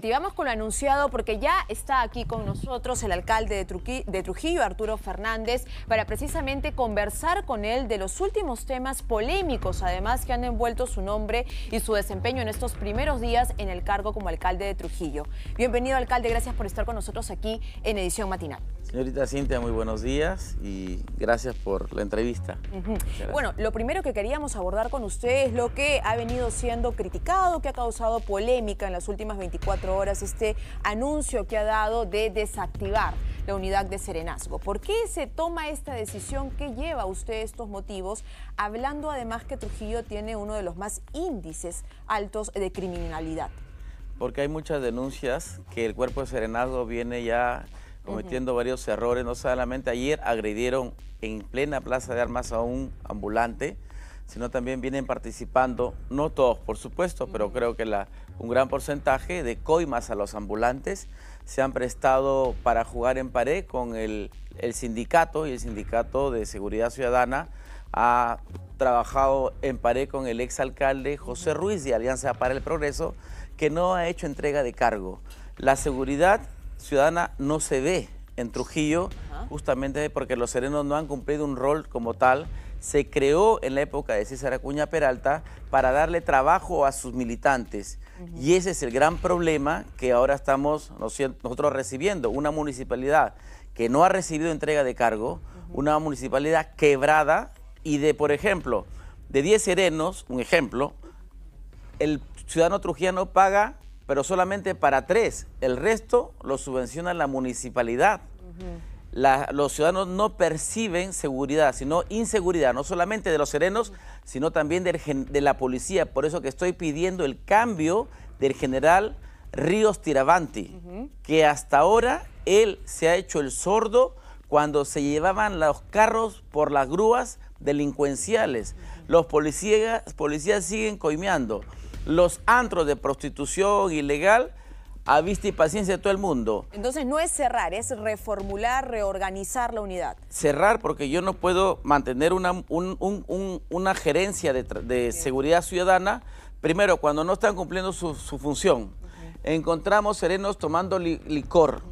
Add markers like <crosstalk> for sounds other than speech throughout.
Y vamos con lo anunciado porque ya está aquí con nosotros el alcalde de Trujillo, Arturo Fernández, para precisamente conversar con él de los últimos temas polémicos, además que han envuelto su nombre y su desempeño en estos primeros días en el cargo como alcalde de Trujillo. Bienvenido alcalde, gracias por estar con nosotros aquí en Edición Matinal. Señorita Cintia, muy buenos días y gracias por la entrevista. Bueno, lo primero que queríamos abordar con usted es lo que ha venido siendo criticado, que ha causado polémica en las últimas 24 horas, este anuncio que ha dado de desactivar la unidad de Serenazgo. ¿Por qué se toma esta decisión? ¿Qué lleva a usted estos motivos? Hablando además que Trujillo tiene uno de los más índices altos de criminalidad. Porque hay muchas denuncias que el cuerpo de Serenazgo viene ya cometiendo varios errores, no solamente ayer agredieron en plena plaza de armas a un ambulante, sino también vienen participando, no todos por supuesto, pero creo que la, un gran porcentaje de coimas a los ambulantes se han prestado para jugar en pared con el, el sindicato y el sindicato de seguridad ciudadana ha trabajado en pared con el exalcalde José Ruiz de Alianza para el Progreso, que no ha hecho entrega de cargo. La seguridad ciudadana no se ve en Trujillo, justamente porque los serenos no han cumplido un rol como tal. Se creó en la época de César Acuña Peralta para darle trabajo a sus militantes. Y ese es el gran problema que ahora estamos nosotros recibiendo. Una municipalidad que no ha recibido entrega de cargo, una municipalidad quebrada y de, por ejemplo, de 10 serenos, un ejemplo, el ciudadano trujillano paga pero solamente para tres. El resto lo subvenciona la municipalidad. los ciudadanos no perciben seguridad, sino inseguridad, no solamente de los serenos, sino también de la policía. Por eso que estoy pidiendo el cambio del general Ríos Tiravanti, que hasta ahora él se ha hecho el sordo cuando se llevaban los carros por las grúas delincuenciales. Los policías, policías siguen coimeando los antros de prostitución ilegal a vista y paciencia de todo el mundo. Entonces no es cerrar, es reformular, reorganizar la unidad. Cerrar porque yo no puedo mantener una, una gerencia de, seguridad ciudadana, primero cuando no están cumpliendo su, función. Encontramos serenos tomando licor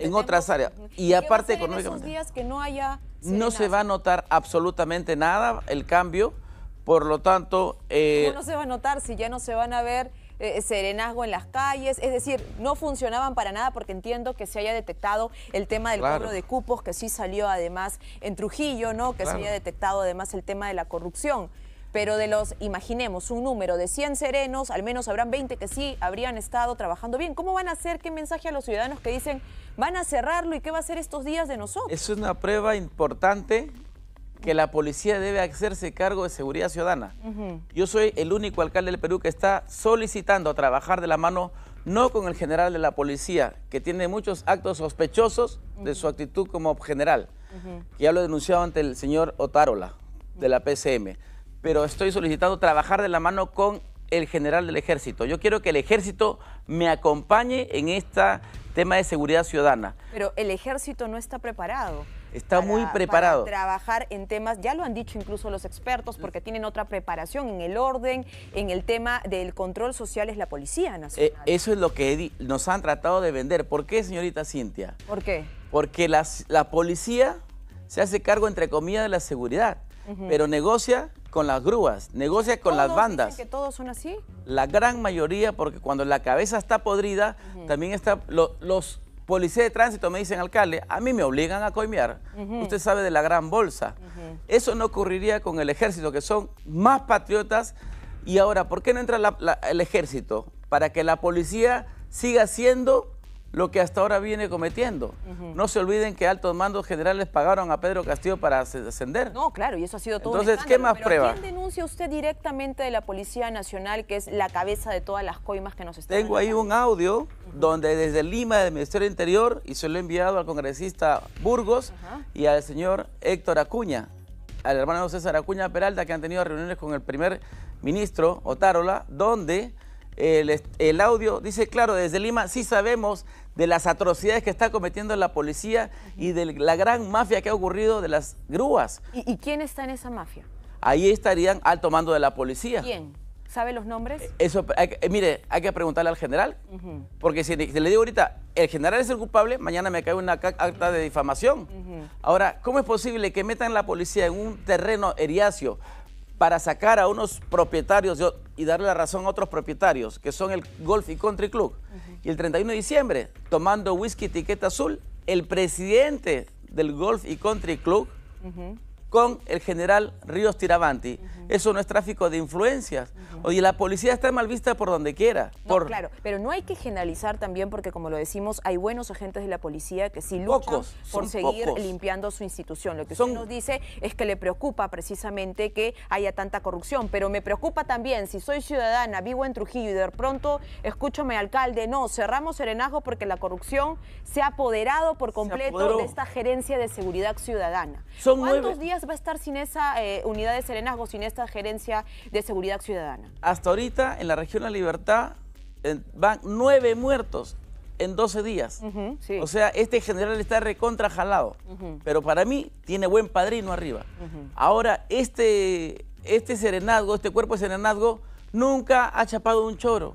en otras áreas. Y, aparte económicamente... días que no haya... No se va a notar absolutamente nada el cambio por lo tanto... Eh, ¿Cómo no se va a notar si ya no se van a ver eh, eh, serenazgo en las calles? Es decir, no funcionaban para nada porque entiendo que se haya detectado el tema del cobro de cupos, que sí salió además en Trujillo, ¿no? Que se haya detectado además el tema de la corrupción pero de los, imaginemos, un número de 100 serenos, al menos habrán 20 que sí habrían estado trabajando bien. ¿Cómo van a hacer? ¿Qué mensaje a los ciudadanos que dicen van a cerrarlo y qué va a hacer estos días de nosotros? Es una prueba importante que la policía debe hacerse cargo de seguridad ciudadana. Yo soy el único alcalde del Perú que está solicitando trabajar de la mano no con el general de la policía, que tiene muchos actos sospechosos de su actitud como general, que ya lo he denunciado ante el señor Otárola, de la PCM, pero estoy solicitando trabajar de la mano con el general del ejército. Yo quiero que el ejército me acompañe en este tema de seguridad ciudadana. Pero el ejército no está preparado. Está muy preparado. trabajar en temas, ya lo han dicho incluso los expertos, porque tienen otra preparación en el orden, en el tema del control social es la Policía eh, Nacional. eso es lo que nos han tratado de vender. ¿Por qué, señorita Cintia? ¿Por qué? Porque la policía se hace cargo, entre comillas, de la seguridad, pero negocia con las grúas, negocia con las bandas. Dicen que todos son así? La gran mayoría, porque cuando la cabeza está podrida, también está los Policía de tránsito me dicen, alcalde, a mí me obligan a coimear. Usted sabe de la gran bolsa. Eso no ocurriría con el ejército, que son más patriotas. Y ahora, ¿por qué no entra el ejército? Para que la policía siga siendo lo que hasta ahora viene cometiendo. No se olviden que altos mandos generales pagaron a Pedro Castillo para ascender. No, claro, y eso ha sido todo Entonces, ¿qué más prueba? ¿Quién denuncia usted directamente de la Policía Nacional, que es la cabeza de todas las coimas que nos están Tengo ahí un audio donde desde Lima, del Ministerio del Interior, y se lo he enviado al congresista Burgos y al señor Héctor Acuña, al hermano César Acuña Peralta, que han tenido reuniones con el primer ministro Otárola, donde el, audio, dice, claro, desde Lima sí sabemos de las atrocidades que está cometiendo la policía y de la gran mafia que ha ocurrido de las grúas. ¿Y, quién está en esa mafia? Ahí estarían al tomando de la policía. ¿Quién? ¿Sabe los nombres? Eh, eso, eh, mire, hay que preguntarle al general, porque si le, digo ahorita, el general es el culpable, mañana me cae una acta de difamación. Ahora, ¿cómo es posible que metan la policía en un terreno eriáceo para sacar a unos propietarios y darle la razón a otros propietarios, que son el Golf y Country Club. Y el 31 de diciembre, tomando whisky etiqueta azul, el presidente del Golf y Country Club con el general Ríos Tiravanti. Eso no es tráfico de influencias. Oye, la policía está mal vista por donde quiera. Claro, pero no hay que generalizar también porque, como lo decimos, hay buenos agentes de la policía que sí luchan por seguir limpiando su institución. Lo que usted nos dice es que le preocupa precisamente que haya tanta corrupción, pero me preocupa también si soy ciudadana, vivo en Trujillo y de pronto escúchame alcalde, no, cerramos Serenajo porque la corrupción se ha apoderado por completo de esta gerencia de seguridad ciudadana. Son ¿Cuántos días va a estar sin esa eh, unidad de serenazgo, sin esta gerencia de seguridad ciudadana? Hasta ahorita, en la región La Libertad, eh, van nueve muertos en 12 días. O sea, este general está recontra jalado. Pero para mí tiene buen padrino arriba. Ahora, este, este serenazgo, este cuerpo de serenazgo, nunca ha chapado un choro.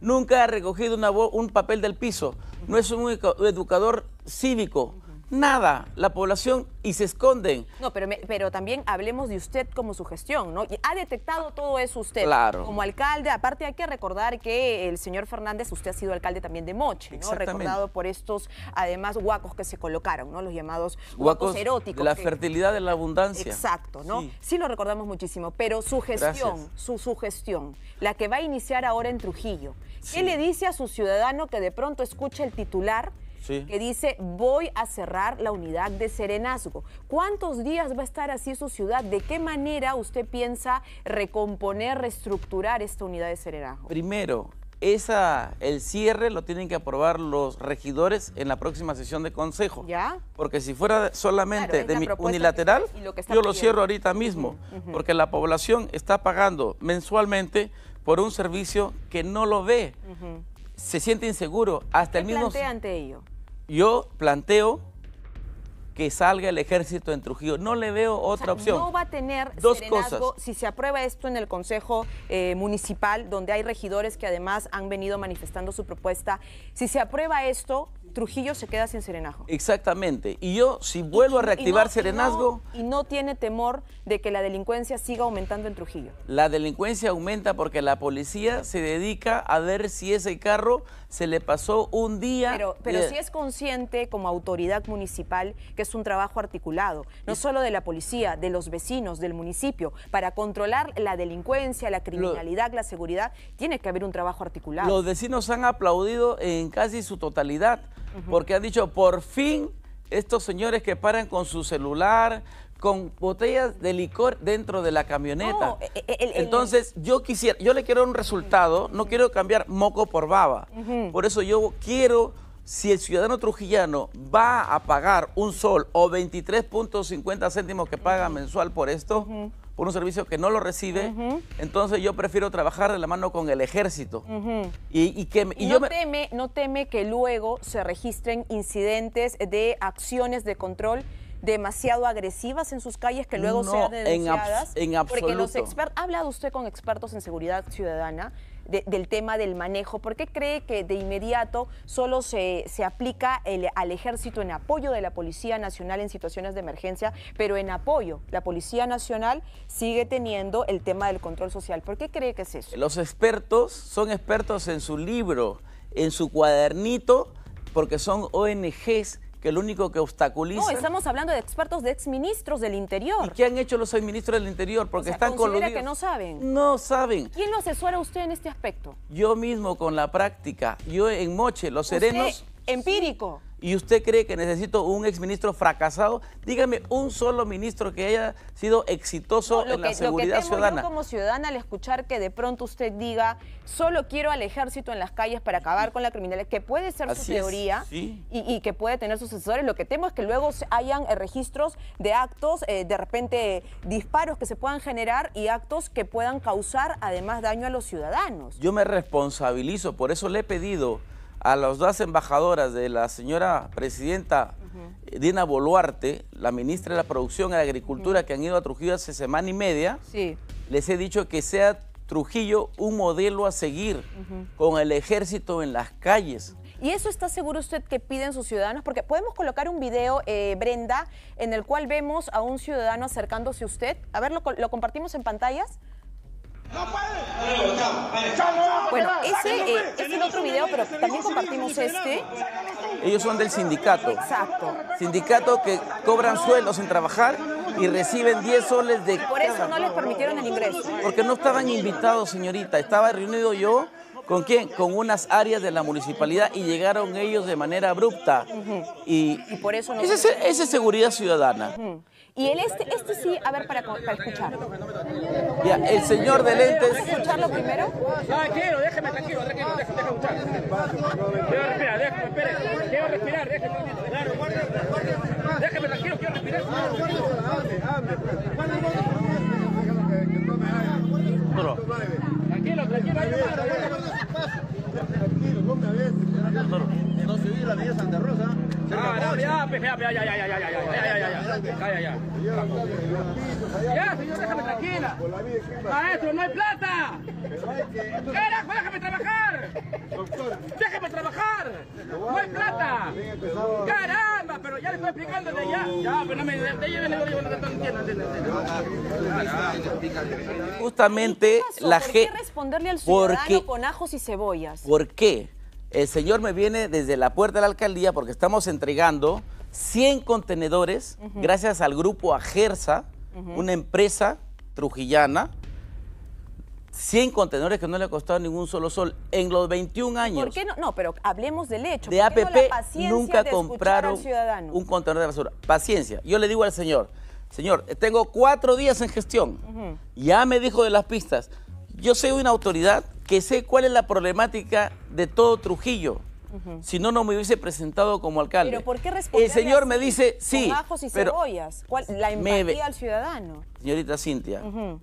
Nunca ha recogido una un papel del piso. No es un educador cívico nada la población y se esconden. No, pero, pero también hablemos de usted como su gestión, ¿no? Y ha detectado todo eso usted claro. como alcalde. Aparte hay que recordar que el señor Fernández, usted ha sido alcalde también de Moche, ¿no? Recordado por estos, además, huacos que se colocaron, ¿no? Los llamados huacos, eróticos. La fertilidad de la abundancia. Exacto, ¿no? Sí, lo recordamos muchísimo, pero su gestión, su sugestión, la que va a iniciar ahora en Trujillo. ¿Qué le dice a su ciudadano que de pronto escuche el titular que dice voy a cerrar la unidad de serenazgo. ¿Cuántos días va a estar así su ciudad? ¿De qué manera usted piensa recomponer, reestructurar esta unidad de serenazgo? Primero, esa, el cierre lo tienen que aprobar los regidores en la próxima sesión de consejo. ¿Ya? Porque si fuera solamente de unilateral, yo lo cierro ahorita mismo, porque la población está pagando mensualmente por un servicio que no lo ve. Se siente inseguro. Hasta el mismo. ante ello? Yo planteo que salga el ejército en Trujillo. No le veo otra opción. No va a tener Dos cosas. si se aprueba esto en el Consejo eh, Municipal, donde hay regidores que además han venido manifestando su propuesta. Si se aprueba esto, Trujillo se queda sin serenazgo. Exactamente. Y yo, si vuelvo a reactivar serenazgo... Y no, tiene temor de que la delincuencia siga aumentando en Trujillo. La delincuencia aumenta porque la policía se dedica a ver si ese carro se le pasó un día... Pero, si es consciente como autoridad municipal que es un trabajo articulado, no solo de la policía, de los vecinos, del municipio, para controlar la delincuencia, la criminalidad, la seguridad, tiene que haber un trabajo articulado. Los vecinos han aplaudido en casi su totalidad porque han dicho, por fin, estos señores que paran con su celular, con botellas de licor dentro de la camioneta. E, e, Entonces, yo quisiera, yo le quiero un resultado, no quiero cambiar moco por baba. Por eso yo quiero, si el ciudadano trujillano va a pagar un sol o 23.50 céntimos que paga mensual por esto, por un servicio que no lo recibe, entonces yo prefiero trabajar de la mano con el ejército. y, que, no, teme, no teme que luego se registren incidentes de acciones de control demasiado agresivas en sus calles que luego sean denunciadas. en absoluto. Porque los expertos, ha hablado usted con expertos en seguridad ciudadana del tema del manejo? ¿Por qué cree que de inmediato solo se, aplica al ejército en apoyo de la Policía Nacional en situaciones de emergencia, pero en apoyo? La Policía Nacional sigue teniendo el tema del control social. ¿Por qué cree que es eso? Los expertos son expertos en su libro, en su cuadernito, porque son ONGs que lo único que obstaculiza... No, estamos hablando de expertos de exministros del Interior. ¿Y qué han hecho los exministros del Interior? Porque están con que no saben. No saben. ¿Quién lo asesora usted en este aspecto? Yo mismo, con la práctica. Yo en Moche, Los Serenos... Es empírico y usted cree que necesito un exministro fracasado, dígame un solo ministro que haya sido exitoso en la seguridad lo que ciudadana. como ciudadana al escuchar que de pronto usted diga, solo quiero al ejército en las calles para acabar con la criminalidad, que puede ser su teoría y, que puede tener sucesores. lo que temo es que luego hayan eh, registros de actos, eh, de repente disparos que se puedan generar y actos que puedan causar además daño a los ciudadanos. Yo me responsabilizo, por eso le he pedido a las dos embajadoras de la señora presidenta Dina Boluarte, la ministra de la Producción y la Agricultura, que han ido a Trujillo hace semana y media, les he dicho que sea Trujillo un modelo a seguir con el ejército en las calles. ¿Y eso está seguro usted que piden sus ciudadanos? Porque podemos colocar un video, eh, Brenda, en el cual vemos a un ciudadano acercándose a usted. A ver, lo compartimos en pantallas. Bueno, ese es el otro video, pero también compartimos este. Ellos son del sindicato. Exacto. Sindicato que cobran sueldos en trabajar y reciben 10 soles de... Por eso no les permitieron el ingreso. Porque no estaban invitados, señorita. Estaba reunido yo ¿Con quién? Con unas áreas de la municipalidad y llegaron ellos de manera abrupta. y, por eso no... Esa es seguridad ciudadana. Y el este, este sí, a ver, para, para escuchar. Ya, el señor de lentes. escucharlo primero? Ah, tranquilo, déjeme tranquilo, tranquilo, déjeme, escuchar. Quiero respirar, déjeme, espere. Quiero respirar, déjeme. Déjeme tranquilo, quiero respirar. Tranquilo, tranquilo, ya, ya, ya, ya, ya, ya, ya, ya, ya, ya, señor, déjame tranquila. Maestro, no hay plata. Carajo, déjame trabajar. Déjame trabajar. No hay plata. Caramba, pero ya le estoy explicando desde ya. Ya, pero no me lleven el Justamente la gente... ¿Por qué responderle al ciudadano con ajos y cebollas? ¿Por qué? El señor me viene desde la puerta de la alcaldía porque estamos entregando 100 contenedores gracias al grupo Agersa, una empresa trujillana. 100 contenedores que no le ha costado ningún solo sol en los 21 años. ¿Por qué no? No, pero hablemos del hecho. De APP nunca compraron un contenedor de basura. Paciencia. Yo le digo al señor, señor, tengo cuatro días en gestión. Ya me dijo de las pistas. Yo soy una autoridad que sé cuál es la problemática de todo Trujillo. Si no, no me hubiese presentado como alcalde. ¿Pero por qué El señor me dice, sí. y cebollas. la empatía al ciudadano. Señorita Cintia, en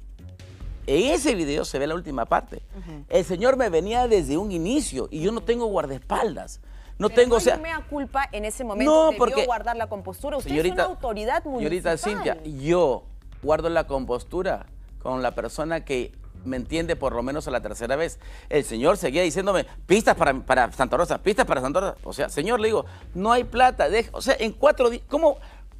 ese video se ve la última parte. El señor me venía desde un inicio y yo no tengo guardaespaldas. No tengo, o sea. me culpa en ese momento. No, guardar la compostura. Usted es una autoridad municipal. Señorita Cintia, yo guardo la compostura con la persona que me entiende por lo menos a la tercera vez. El señor seguía diciéndome, pistas para, Santa Rosa, pistas para Santa Rosa. O sea, señor, le digo, no hay plata. o sea, en cuatro días, ¿cómo?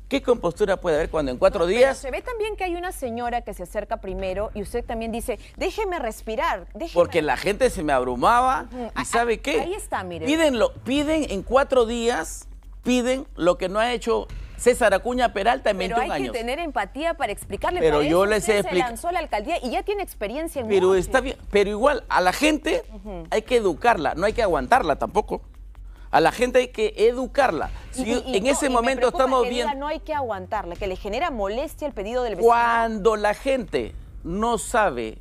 ¿Qué compostura puede haber cuando en cuatro días? días... se ve también que hay una señora que se acerca primero y usted también dice, déjeme respirar. Déjeme... Porque la gente se me abrumaba y ¿sabe qué? Ahí está, mire. Piden, piden en cuatro días, piden lo que no ha hecho César Acuña Peralta en 21 años. Pero hay que tener empatía para explicarle. Pero yo les he explicado. Se lanzó a la alcaldía y ya tiene experiencia en Pero está bien, pero igual a la gente hay que educarla, no hay que aguantarla tampoco. A la gente hay que educarla. Si en ese momento estamos que viendo. no hay que aguantarla, que le genera molestia el pedido del vecino. Cuando la gente no sabe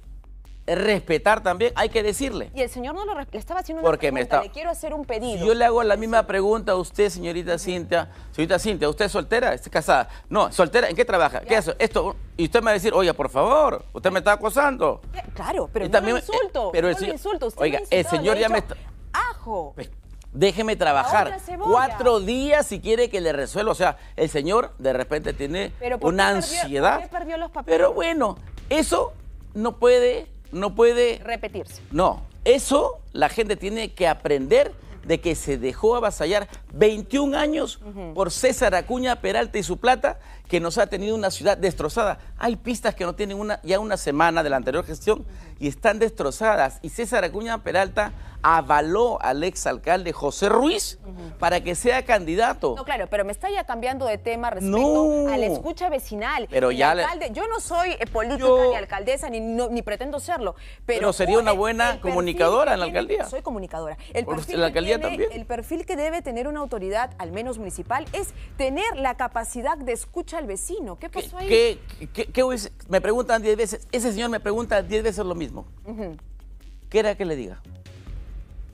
respetar también, hay que decirle. Y el señor no lo le estaba haciendo una Porque me está... le quiero hacer un pedido. yo le hago la misma pregunta a usted, señorita Cintia. Señorita Cintia, ¿usted es soltera? ¿Está casada? No, soltera, ¿en qué trabaja? ¿Qué hace? Esto, y usted me va a decir, oye, por favor, usted me está acosando. Claro, pero también, eh, insulto. pero el insulto. Usted oiga, el señor ya me está... Ajo. Pues, déjeme trabajar cuatro días si quiere que le resuelva. O sea, el señor de repente tiene una ansiedad. Perdió los papeles? Pero bueno, eso no puede no puede... Repetirse. No, eso la gente tiene que aprender de que se dejó avasallar 21 años por César Acuña Peralta y su plata que nos ha tenido una ciudad destrozada. Hay pistas que no tienen ya una semana de la anterior gestión y están destrozadas. Y César Acuña Peralta avaló al exalcalde José Ruiz para que sea candidato. No, claro, pero me está ya cambiando de tema respecto a la escucha vecinal. Pero ya alcalde, yo no soy eh, política ni alcaldesa ni, pretendo serlo, pero, sería una buena comunicadora en la alcaldía. soy comunicadora. El perfil que debe tener una autoridad, al menos municipal, es tener la capacidad de escucha al vecino. ¿Qué pasó ahí? me preguntan diez veces, ese señor me pregunta diez veces lo mismo. ¿Qué era que le diga?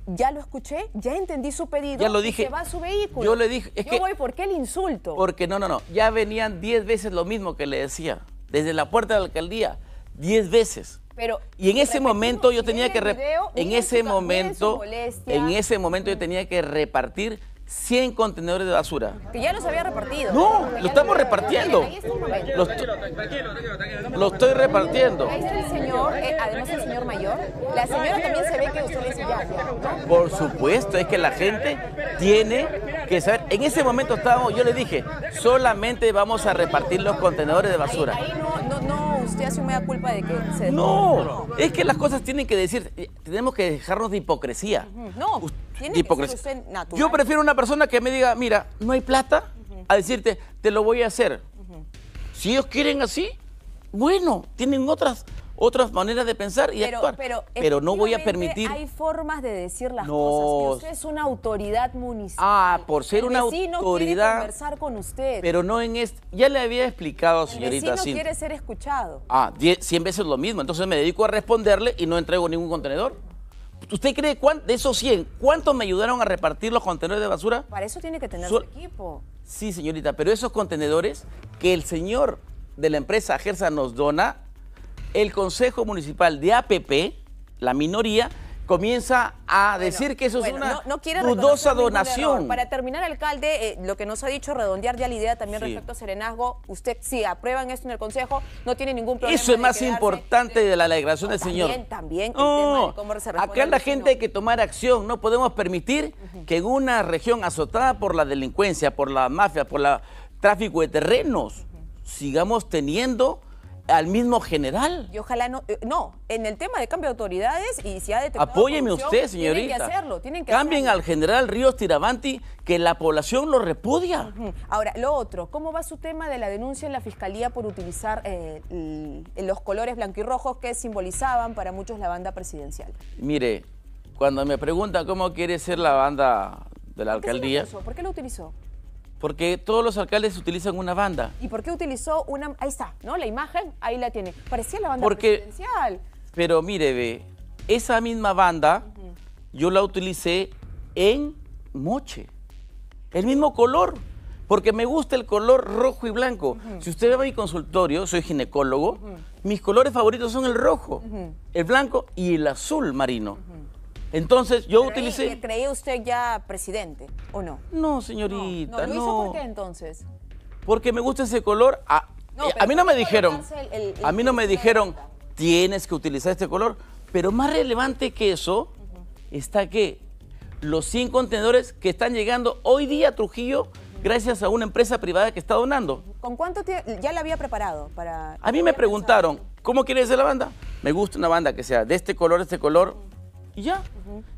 Ya lo escuché, ya entendí su pedido. Ya lo dije. va a su vehículo. Yo le dije. Es yo voy, ¿por qué el insulto? Porque no, no, no. Ya venían diez veces lo mismo que le decía. Desde la puerta de la alcaldía. Diez veces. Pero, y en ese momento yo tenía que en ese momento en ese momento yo mm. tenía que repartir 100 contenedores de basura. Que ya los había repartido. No, lo estamos repartiendo. Lo, estoy repartiendo. Ahí está el señor, eh, además el señor mayor. La señora también se ve que usted Por supuesto, es que la gente tiene que saber. En ese momento estábamos, yo le dije, solamente vamos a repartir los contenedores de basura. no, no usted hace un culpa de que No, es que las cosas tienen que decir, eh, tenemos que dejarnos de hipocresía. No, tiene hipocresía. que ser Yo prefiero una persona que me diga, mira, no hay plata, a decirte, te lo voy a hacer. Si ellos quieren así, bueno, tienen otras otras maneras de pensar y pero, actuar. Pero, no voy a permitir. Hay formas de decir las cosas. Que usted es una autoridad municipal. Ah, por ser una autoridad. Quiere conversar con usted. Pero no en este. Ya le había explicado, señorita. El quiere ser escuchado. Ah, 100 veces lo mismo. Entonces me dedico a responderle y no entrego ningún contenedor. ¿Usted cree cuánto, de esos 100, cuántos me ayudaron a repartir los contenedores de basura? Para eso tiene que tener su equipo. Sí, señorita, pero esos contenedores que el señor de la empresa Gersa nos dona el Consejo Municipal de APP, la minoría, comienza a decir que eso es una no, dudosa donación. Para terminar, alcalde, eh, lo que nos ha dicho redondear ya la idea también respecto a Serenazgo, usted si aprueban esto en el Consejo, no tiene ningún problema. Eso es más importante de la declaración del señor. También, también. cómo acá la gente hay que tomar acción, no podemos permitir que en una región azotada por la delincuencia, por la mafia, por el tráfico de terrenos, sigamos teniendo al mismo general. Y ojalá no, eh, no, en el tema de cambio de autoridades y si ha detectado Apóyeme usted, señorita. Tienen que hacerlo, tienen que Cambien al general Ríos Tiravanti, que la población lo repudia. Ahora, lo otro, ¿cómo va su tema de la denuncia en la fiscalía por utilizar eh, los colores blanco y rojos que simbolizaban para muchos la banda presidencial? Mire, cuando me pregunta cómo quiere ser la banda de la alcaldía. ¿Por qué lo utilizó? Porque todos los alcaldes utilizan una banda. ¿Y por qué utilizó una...? Ahí está, ¿no? La imagen, ahí la tiene. Parecía la banda Porque, presidencial. Pero mire, ve, esa misma banda yo la utilicé en Moche. El mismo color porque me gusta el color rojo y blanco. Si usted ve a mi consultorio, soy ginecólogo, mis colores favoritos son el rojo, el blanco y el azul marino. Entonces yo utilicé... Ahí, ¿Creía usted ya presidente o no? No, señorita, no. ¿Lo hizo por qué entonces? Porque me gusta ese color. Ah, eh, a, mí no me dijeron, a mí no me dijeron, tienes que utilizar este color, pero más relevante que eso está que los 100 contenedores que están llegando hoy día a Trujillo gracias a una empresa privada que está donando. ¿Con cuánto tiempo? Ya la había preparado para... A mí me preguntaron, ¿cómo quiere decir la banda? Me gusta una banda que sea de este color, este color, y ya.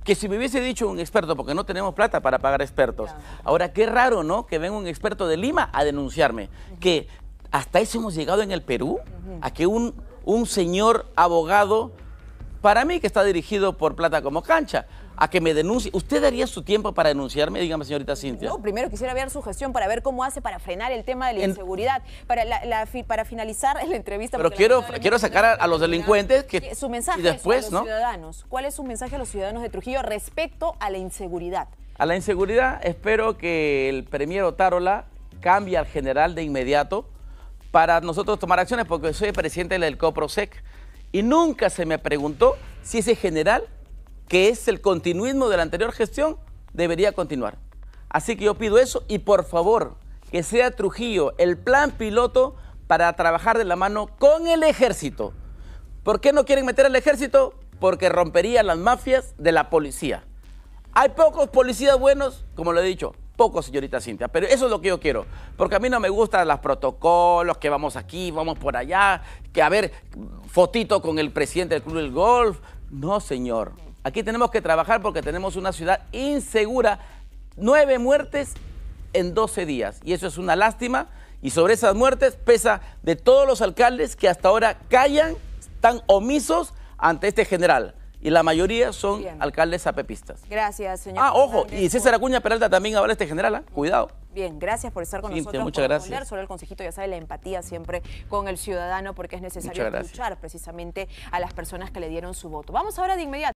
Que si me hubiese dicho un experto, porque no tenemos plata para pagar expertos. Ahora, qué raro, ¿no? Que venga un experto de Lima a denunciarme. Que hasta se hemos llegado en el Perú, a que un, un señor abogado, para mí que está dirigido por Plata como Cancha, a que me denuncie. ¿Usted daría su tiempo para denunciarme? Dígame, señorita Cintia. No, primero quisiera ver su gestión para ver cómo hace para frenar el tema de la inseguridad. Para, para finalizar <laughs> la entrevista. Pero quiero, quiero sacar a, los delincuentes que... Su mensaje a los ciudadanos. ¿Cuál es su mensaje a los ciudadanos de Trujillo respecto a la inseguridad? A la inseguridad espero que el premio Otárola cambie al general de inmediato para nosotros tomar acciones porque soy presidente del COPROSEC y nunca se me preguntó si ese general que es el continuismo de la anterior gestión, debería continuar. Así que yo pido eso y por favor, que sea Trujillo el plan piloto para trabajar de la mano con el ejército. ¿Por qué no quieren meter al ejército? Porque rompería las mafias de la policía. Hay pocos policías buenos, como lo he dicho, pocos, señorita Cintia, pero eso es lo que yo quiero, porque a mí no me gustan los protocolos, que vamos aquí, vamos por allá, que a ver, fotito con el presidente del Club del Golf. No, señor. Aquí tenemos que trabajar porque tenemos una ciudad insegura. Nueve muertes en 12 días. Y eso es una lástima. Y sobre esas muertes pesa de todos los alcaldes que hasta ahora callan, están omisos ante este general. Y la mayoría son alcaldes apepistas. Gracias, señor. Ah, ojo, y César Acuña Peralta también ahora este general, ¿ah? cuidado. Bien, gracias por estar con nosotros. Muchas gracias. sobre el consejito, ya sabe, la empatía siempre con el ciudadano porque es necesario escuchar precisamente a las personas que le dieron su voto. Vamos ahora de inmediato.